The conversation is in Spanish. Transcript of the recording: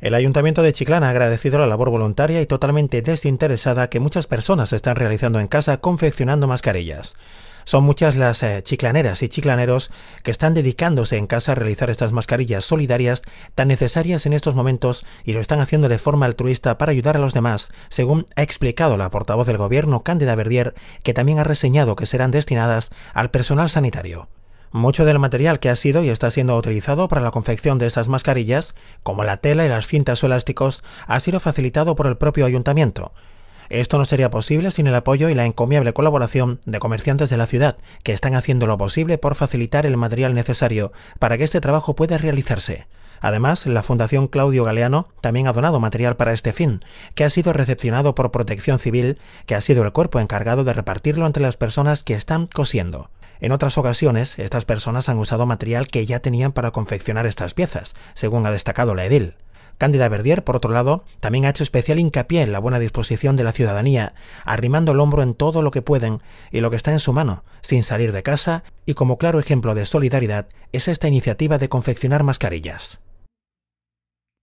El Ayuntamiento de Chiclana ha agradecido la labor voluntaria y totalmente desinteresada que muchas personas están realizando en casa confeccionando mascarillas. Son muchas las eh, chiclaneras y chiclaneros que están dedicándose en casa a realizar estas mascarillas solidarias tan necesarias en estos momentos y lo están haciendo de forma altruista para ayudar a los demás, según ha explicado la portavoz del Gobierno, Cándida Verdier, que también ha reseñado que serán destinadas al personal sanitario. Mucho del material que ha sido y está siendo utilizado para la confección de estas mascarillas, como la tela y las cintas o elásticos, ha sido facilitado por el propio ayuntamiento. Esto no sería posible sin el apoyo y la encomiable colaboración de comerciantes de la ciudad, que están haciendo lo posible por facilitar el material necesario para que este trabajo pueda realizarse. Además, la Fundación Claudio Galeano también ha donado material para este fin, que ha sido recepcionado por Protección Civil, que ha sido el cuerpo encargado de repartirlo entre las personas que están cosiendo. En otras ocasiones, estas personas han usado material que ya tenían para confeccionar estas piezas, según ha destacado la edil. Cándida Verdier, por otro lado, también ha hecho especial hincapié en la buena disposición de la ciudadanía, arrimando el hombro en todo lo que pueden y lo que está en su mano, sin salir de casa, y como claro ejemplo de solidaridad es esta iniciativa de confeccionar mascarillas.